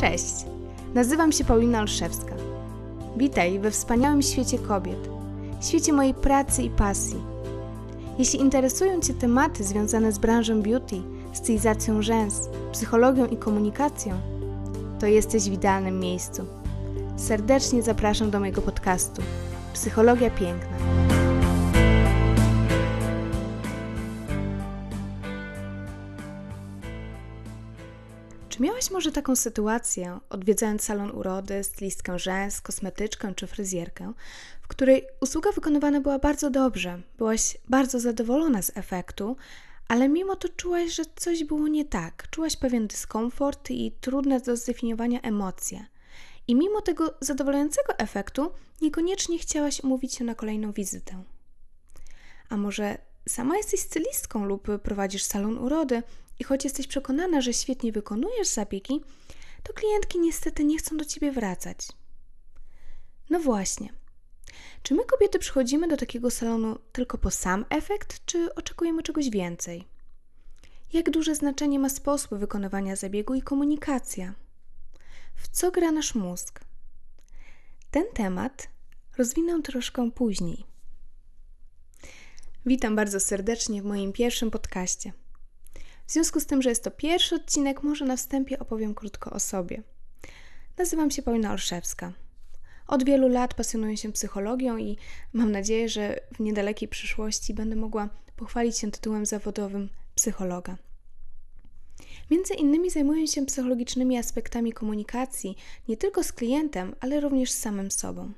Cześć, nazywam się Paulina Olszewska. Witaj we wspaniałym świecie kobiet, świecie mojej pracy i pasji. Jeśli interesują Cię tematy związane z branżą beauty, stylizacją rzęs, psychologią i komunikacją, to jesteś w idealnym miejscu. Serdecznie zapraszam do mojego podcastu Psychologia Piękna. Czy miałaś może taką sytuację, odwiedzając salon urody, stylistkę rzęs, kosmetyczkę czy fryzjerkę, w której usługa wykonywana była bardzo dobrze, byłaś bardzo zadowolona z efektu, ale mimo to czułaś, że coś było nie tak, czułaś pewien dyskomfort i trudne do zdefiniowania emocje. I mimo tego zadowalającego efektu, niekoniecznie chciałaś umówić się na kolejną wizytę. A może sama jesteś stylistką lub prowadzisz salon urody i choć jesteś przekonana, że świetnie wykonujesz zabiegi, to klientki niestety nie chcą do ciebie wracać. No właśnie. Czy my kobiety przychodzimy do takiego salonu tylko po sam efekt, czy oczekujemy czegoś więcej? Jak duże znaczenie ma sposób wykonywania zabiegu i komunikacja? W co gra nasz mózg? Ten temat rozwinę troszkę później. Witam bardzo serdecznie w moim pierwszym podcaście. W związku z tym, że jest to pierwszy odcinek, może na wstępie opowiem krótko o sobie. Nazywam się Paulina Olszewska. Od wielu lat pasjonuję się psychologią i mam nadzieję, że w niedalekiej przyszłości będę mogła pochwalić się tytułem zawodowym psychologa. Między innymi zajmuję się psychologicznymi aspektami komunikacji nie tylko z klientem, ale również z samym sobą.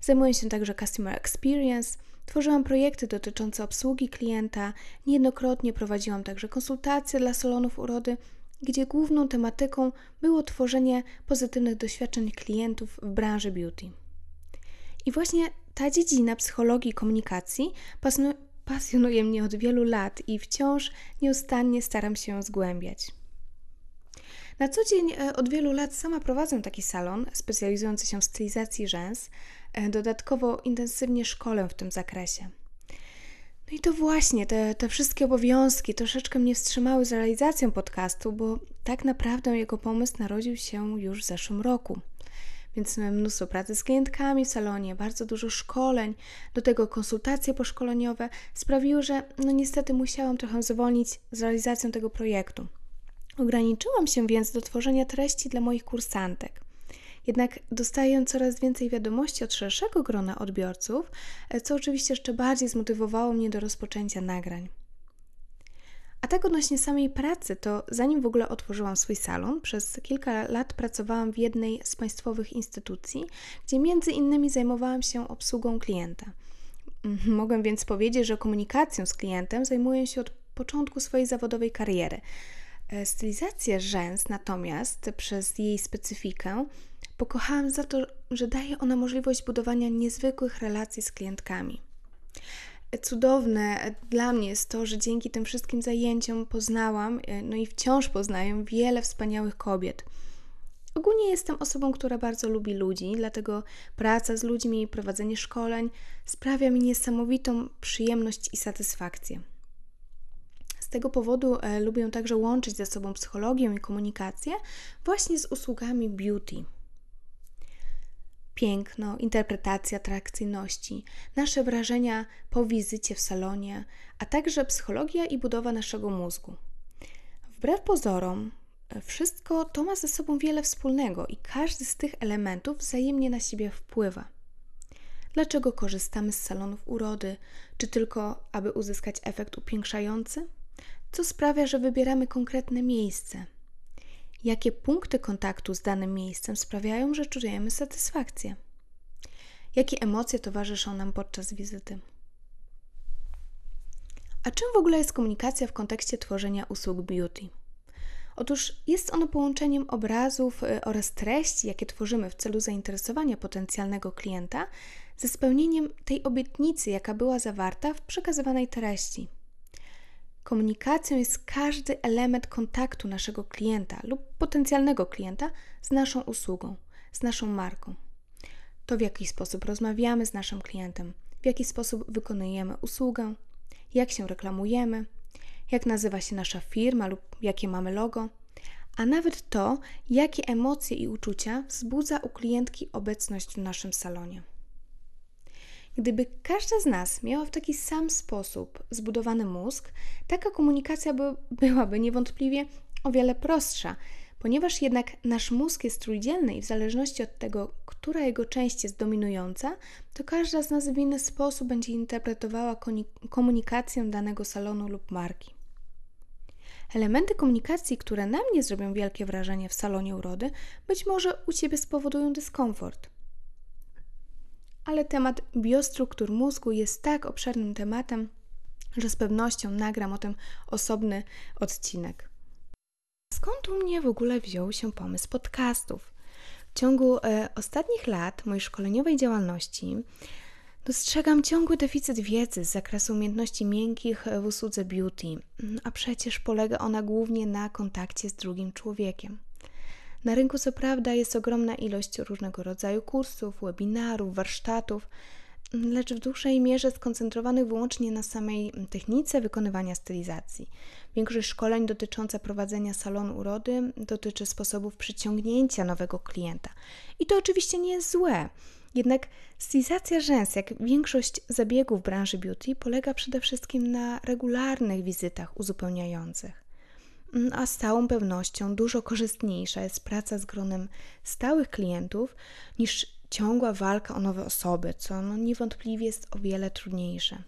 Zajmuję się także customer experience, Tworzyłam projekty dotyczące obsługi klienta, niejednokrotnie prowadziłam także konsultacje dla salonów urody, gdzie główną tematyką było tworzenie pozytywnych doświadczeń klientów w branży beauty. I właśnie ta dziedzina psychologii i komunikacji pasjonuje mnie od wielu lat i wciąż nieustannie staram się ją zgłębiać. Na co dzień e, od wielu lat sama prowadzę taki salon specjalizujący się w stylizacji rzęs, E, dodatkowo intensywnie szkolę w tym zakresie. No i to właśnie, te, te wszystkie obowiązki troszeczkę mnie wstrzymały z realizacją podcastu, bo tak naprawdę jego pomysł narodził się już w zeszłym roku. Więc miałem mnóstwo pracy z klientkami w salonie, bardzo dużo szkoleń, do tego konsultacje poszkoleniowe sprawiły, że no niestety musiałam trochę zwolnić z realizacją tego projektu. Ograniczyłam się więc do tworzenia treści dla moich kursantek. Jednak dostaję coraz więcej wiadomości od szerszego grona odbiorców, e, co oczywiście jeszcze bardziej zmotywowało mnie do rozpoczęcia nagrań. A tak odnośnie samej pracy, to zanim w ogóle otworzyłam swój salon, przez kilka lat pracowałam w jednej z państwowych instytucji, gdzie między innymi zajmowałam się obsługą klienta. Mhm, mogę więc powiedzieć, że komunikacją z klientem zajmuję się od początku swojej zawodowej kariery. E, stylizację rzęs natomiast przez jej specyfikę Pokochałam za to, że daje ona możliwość budowania niezwykłych relacji z klientkami. Cudowne dla mnie jest to, że dzięki tym wszystkim zajęciom poznałam, e, no i wciąż poznaję wiele wspaniałych kobiet. Ogólnie jestem osobą, która bardzo lubi ludzi, dlatego praca z ludźmi i prowadzenie szkoleń sprawia mi niesamowitą przyjemność i satysfakcję. Z tego powodu e, lubię także łączyć ze sobą psychologię i komunikację właśnie z usługami beauty piękno, interpretacja atrakcyjności, nasze wrażenia po wizycie w salonie, a także psychologia i budowa naszego mózgu. Wbrew pozorom, wszystko to ma ze sobą wiele wspólnego i każdy z tych elementów wzajemnie na siebie wpływa. Dlaczego korzystamy z salonów urody? Czy tylko aby uzyskać efekt upiększający? Co sprawia, że wybieramy konkretne miejsce? jakie punkty kontaktu z danym miejscem sprawiają, że czujemy satysfakcję, jakie emocje towarzyszą nam podczas wizyty. A czym w ogóle jest komunikacja w kontekście tworzenia usług beauty? Otóż jest ono połączeniem obrazów e, oraz treści, jakie tworzymy w celu zainteresowania potencjalnego klienta, ze spełnieniem tej obietnicy, jaka była zawarta w przekazywanej treści. Komunikacją jest każdy element kontaktu naszego klienta lub potencjalnego klienta z naszą usługą, z naszą marką. To w jaki sposób rozmawiamy z naszym klientem, w jaki sposób wykonujemy usługę, jak się reklamujemy, jak nazywa się nasza firma lub jakie mamy logo, a nawet to, jakie emocje i uczucia wzbudza u klientki obecność w naszym salonie. Gdyby każda z nas miała w taki sam sposób zbudowany mózg, taka komunikacja by, byłaby niewątpliwie o wiele prostsza, ponieważ jednak nasz mózg jest trójdzielny i w zależności od tego, która jego część jest dominująca, to każda z nas w inny sposób będzie interpretowała komunikację danego salonu lub marki. Elementy komunikacji, które na mnie zrobią wielkie wrażenie w salonie urody, być może u Ciebie spowodują dyskomfort ale temat biostruktur mózgu jest tak obszernym tematem, że z pewnością nagram o tym osobny odcinek. Skąd u mnie w ogóle wziął się pomysł podcastów? W ciągu e, ostatnich lat mojej szkoleniowej działalności Dostrzegam ciągły deficyt wiedzy z zakresu umiejętności miękkich w usłudze beauty, a przecież polega ona głównie na kontakcie z drugim człowiekiem. Na rynku, co prawda, jest ogromna ilość różnego rodzaju kursów, webinarów, warsztatów, lecz w dłuższej mierze skoncentrowanych wyłącznie na samej technice wykonywania stylizacji. Większość szkoleń dotycząca prowadzenia salonu urody dotyczy sposobów przyciągnięcia nowego klienta. I to oczywiście nie jest złe. Jednak stylizacja rzęs, jak większość zabiegów branży beauty, polega przede wszystkim na regularnych wizytach uzupełniających. Mm, a z całą pewnością dużo korzystniejsza jest praca z gronem stałych klientów niż ciągła walka o nowe osoby, co no niewątpliwie jest o wiele trudniejsze.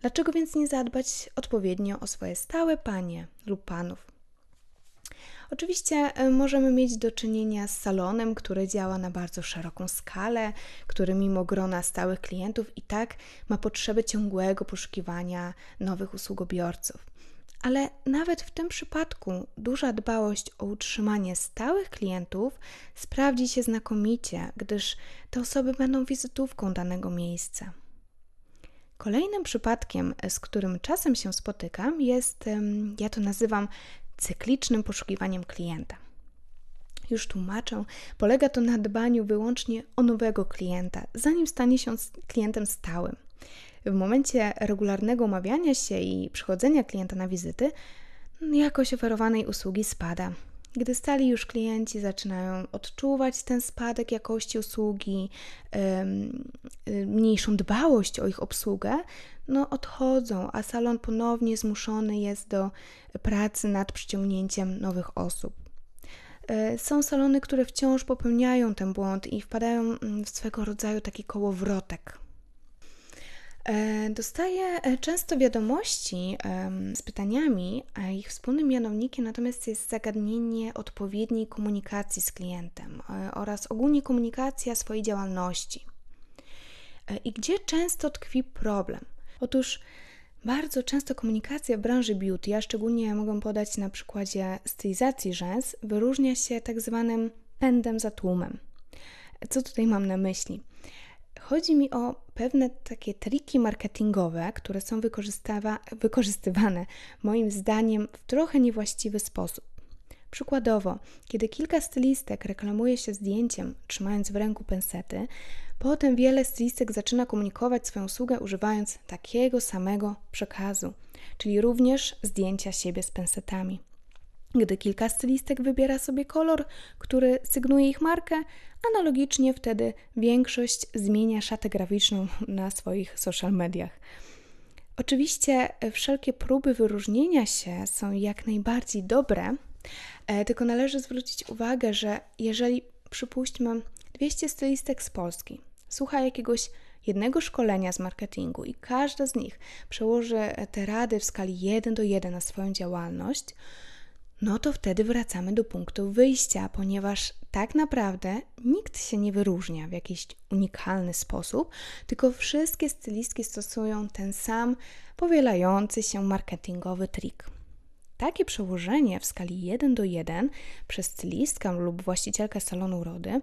Dlaczego więc nie zadbać odpowiednio o swoje stałe panie lub panów? Oczywiście e, możemy mieć do czynienia z salonem, który działa na bardzo szeroką skalę, który mimo grona stałych klientów i tak ma potrzebę ciągłego poszukiwania nowych usługobiorców. Ale nawet w tym przypadku duża dbałość o utrzymanie stałych klientów sprawdzi się znakomicie, gdyż te osoby będą wizytówką danego miejsca. Kolejnym przypadkiem, z którym czasem się spotykam, jest ja to nazywam cyklicznym poszukiwaniem klienta. Już tłumaczę, polega to na dbaniu wyłącznie o nowego klienta, zanim stanie się klientem stałym w momencie regularnego umawiania się i przychodzenia klienta na wizyty, jakość oferowanej usługi spada. Gdy stali już klienci zaczynają odczuwać ten spadek jakości usługi, mniejszą dbałość o ich obsługę, no odchodzą, a salon ponownie zmuszony jest do pracy nad przyciągnięciem nowych osób. E, są salony, które wciąż popełniają ten błąd i wpadają mm, w swego rodzaju taki kołowrotek. E, dostaję e, często wiadomości z pytaniami, a ich wspólnym mianownikiem natomiast jest zagadnienie odpowiedniej komunikacji z klientem e, oraz ogólnie komunikacja swojej działalności. I gdzie często tkwi problem? Otóż bardzo często komunikacja w branży beauty, a szczególnie mogę podać na przykładzie stylizacji rzęs, wyróżnia się tak zwanym pędem za tłumem. Co tutaj mam na myśli? Chodzi mi o pewne takie triki marketingowe, które są wykorzystywane moim zdaniem w trochę niewłaściwy sposób. Przykładowo, kiedy kilka stylistek reklamuje się zdjęciem, trzymając w ręku pensety, potem wiele stylistek zaczyna komunikować swoją usługę używając takiego samego przekazu, czyli również zdjęcia siebie z pensetami. Gdy kilka stylistek wybiera sobie kolor, który sygnuje ich markę, analogicznie wtedy większość zmienia szatę graficzną na swoich social mediach. Oczywiście wszelkie próby wyróżnienia się są jak najbardziej dobre, e, tylko należy zwrócić uwagę, że jeżeli przypuśćmy 200 stylistek z Polski słucha jakiegoś jednego szkolenia z marketingu i każda z nich przełoży e, te rady w skali 1 do 1 na swoją działalność, no to wtedy wracamy do punktu wyjścia, ponieważ tak naprawdę nikt się nie wyróżnia w jakiś unikalny sposób, tylko wszystkie stylistki stosują ten sam powielający się marketingowy trik. Takie przełożenie w skali 1 do 1 przez stylistkę lub właścicielkę salonu urody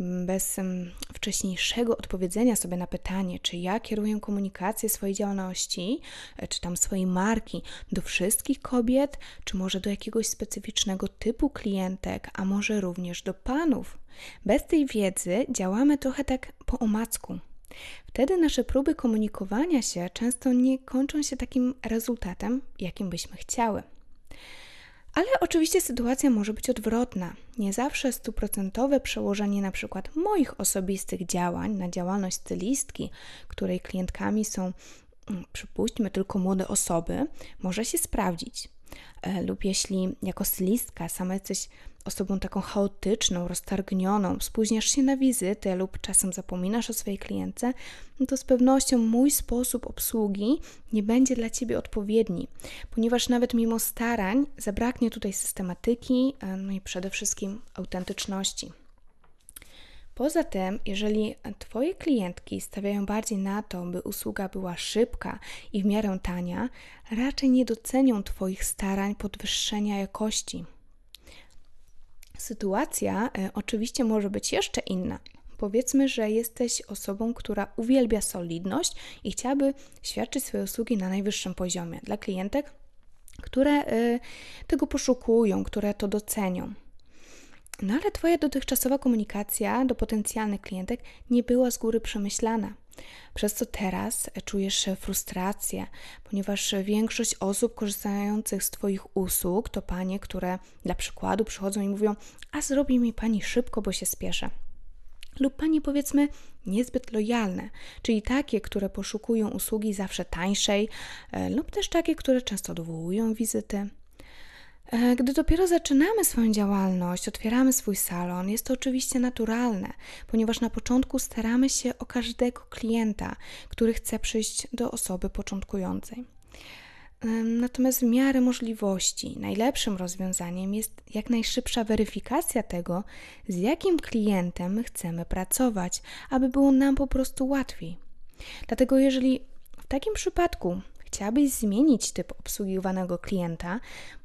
mm, bez mm, wcześniejszego odpowiedzenia sobie na pytanie, czy ja kieruję komunikację swojej działalności, e, czy tam swojej marki do wszystkich kobiet, czy może do jakiegoś specyficznego typu klientek, a może również do panów. Bez tej wiedzy działamy trochę tak po omacku. Wtedy nasze próby komunikowania się często nie kończą się takim rezultatem, jakim byśmy chciały. Ale oczywiście sytuacja może być odwrotna. Nie zawsze stuprocentowe przełożenie na przykład moich osobistych działań na działalność stylistki, której klientkami są mm, przypuśćmy tylko młode osoby, może się sprawdzić. E, lub jeśli jako stylistka sama jesteś osobą taką chaotyczną, roztargnioną, spóźniasz się na wizytę lub czasem zapominasz o swojej klientce, no to z pewnością mój sposób obsługi nie będzie dla Ciebie odpowiedni, ponieważ nawet mimo starań zabraknie tutaj systematyki, e, no i przede wszystkim autentyczności. Poza tym, jeżeli Twoje klientki stawiają bardziej na to, by usługa była szybka i w miarę tania, raczej nie docenią Twoich starań podwyższenia jakości. Sytuacja e, oczywiście może być jeszcze inna. Powiedzmy, że jesteś osobą, która uwielbia solidność i chciałaby świadczyć swoje usługi na najwyższym poziomie dla klientek, które e, tego poszukują, które to docenią. No ale Twoja dotychczasowa komunikacja do potencjalnych klientek nie była z góry przemyślana. Przez co teraz czujesz frustrację, ponieważ większość osób korzystających z Twoich usług to panie, które dla przykładu przychodzą i mówią: A zrobi mi pani szybko, bo się spieszę. Lub panie, powiedzmy, niezbyt lojalne, czyli takie, które poszukują usługi zawsze tańszej, e, lub też takie, które często dowołują wizyty. E, gdy dopiero zaczynamy swoją działalność, otwieramy swój salon, jest to oczywiście naturalne, ponieważ na początku staramy się o każdego klienta, który chce przyjść do osoby początkującej. Natomiast w miarę możliwości najlepszym rozwiązaniem jest jak najszybsza weryfikacja tego, z jakim klientem chcemy pracować, aby było nam po prostu łatwiej. Dlatego, jeżeli w takim przypadku chciałabyś zmienić typ obsługiwanego klienta,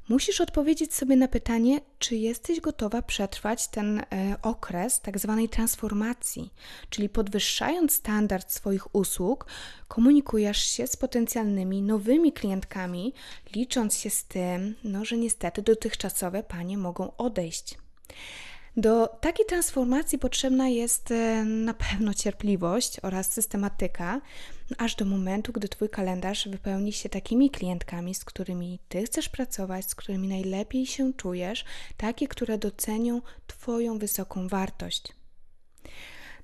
musisz odpowiedzieć sobie na pytanie, czy jesteś gotowa przetrwać ten e, okres tak zwanej transformacji, czyli podwyższając standard swoich usług, komunikujesz się z potencjalnymi nowymi klientkami, licząc się z tym, no, że niestety dotychczasowe panie mogą odejść. Do takiej transformacji potrzebna jest e, na pewno cierpliwość oraz systematyka, aż do momentu, gdy Twój kalendarz wypełni się takimi klientkami, z którymi Ty chcesz pracować, z którymi najlepiej się czujesz, takie, które docenią Twoją wysoką wartość.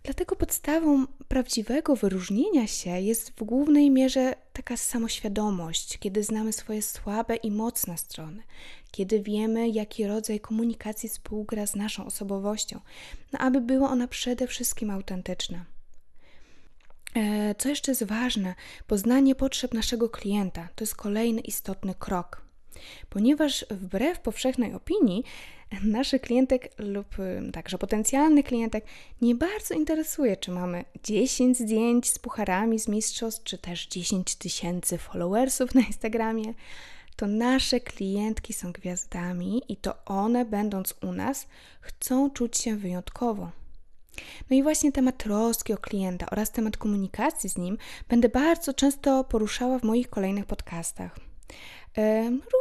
Dlatego podstawą prawdziwego wyróżnienia się jest w głównej mierze taka samoświadomość, kiedy znamy swoje słabe i mocne strony, kiedy wiemy, jaki rodzaj komunikacji współgra z naszą osobowością, no aby była ona przede wszystkim autentyczna. E, co jeszcze jest ważne, poznanie potrzeb naszego klienta to jest kolejny istotny krok, ponieważ wbrew powszechnej opinii, naszych klientek lub także potencjalnych klientek nie bardzo interesuje, czy mamy 10 zdjęć z pucharami z mistrzostw, czy też 10 tysięcy followersów na Instagramie. To nasze klientki są gwiazdami i to one, będąc u nas, chcą czuć się wyjątkowo. No i właśnie temat troski o klienta oraz temat komunikacji z nim będę bardzo często poruszała w moich kolejnych podcastach.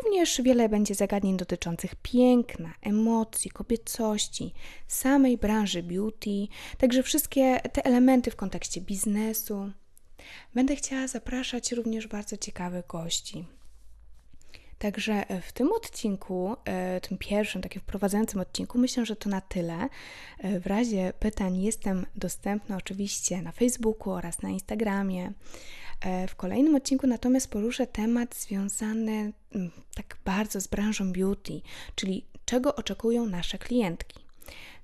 Również wiele będzie zagadnień dotyczących piękna, emocji, kobiecości, samej branży beauty, także wszystkie te elementy w kontekście biznesu. Będę chciała zapraszać również bardzo ciekawych gości. Także e, w tym odcinku, e, tym pierwszym, takim wprowadzającym odcinku, myślę, że to na tyle. E, w razie pytań jestem dostępna oczywiście na Facebooku oraz na Instagramie. E, w kolejnym odcinku natomiast poruszę temat związany mm, tak bardzo z branżą beauty, czyli czego oczekują nasze klientki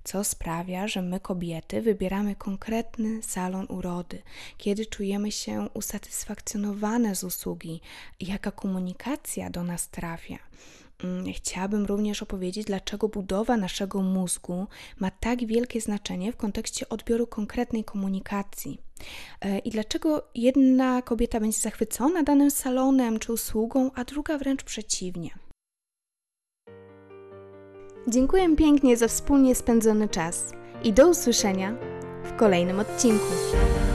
co sprawia, że my kobiety wybieramy konkretny salon urody, kiedy czujemy się usatysfakcjonowane z usługi, jaka komunikacja do nas trafia. Mm, chciałabym również opowiedzieć, dlaczego budowa naszego mózgu ma tak wielkie znaczenie w kontekście odbioru konkretnej komunikacji e, i dlaczego jedna kobieta będzie zachwycona danym salonem czy usługą, a druga wręcz przeciwnie. Dziękuję pięknie za wspólnie spędzony czas i do usłyszenia w kolejnym odcinku.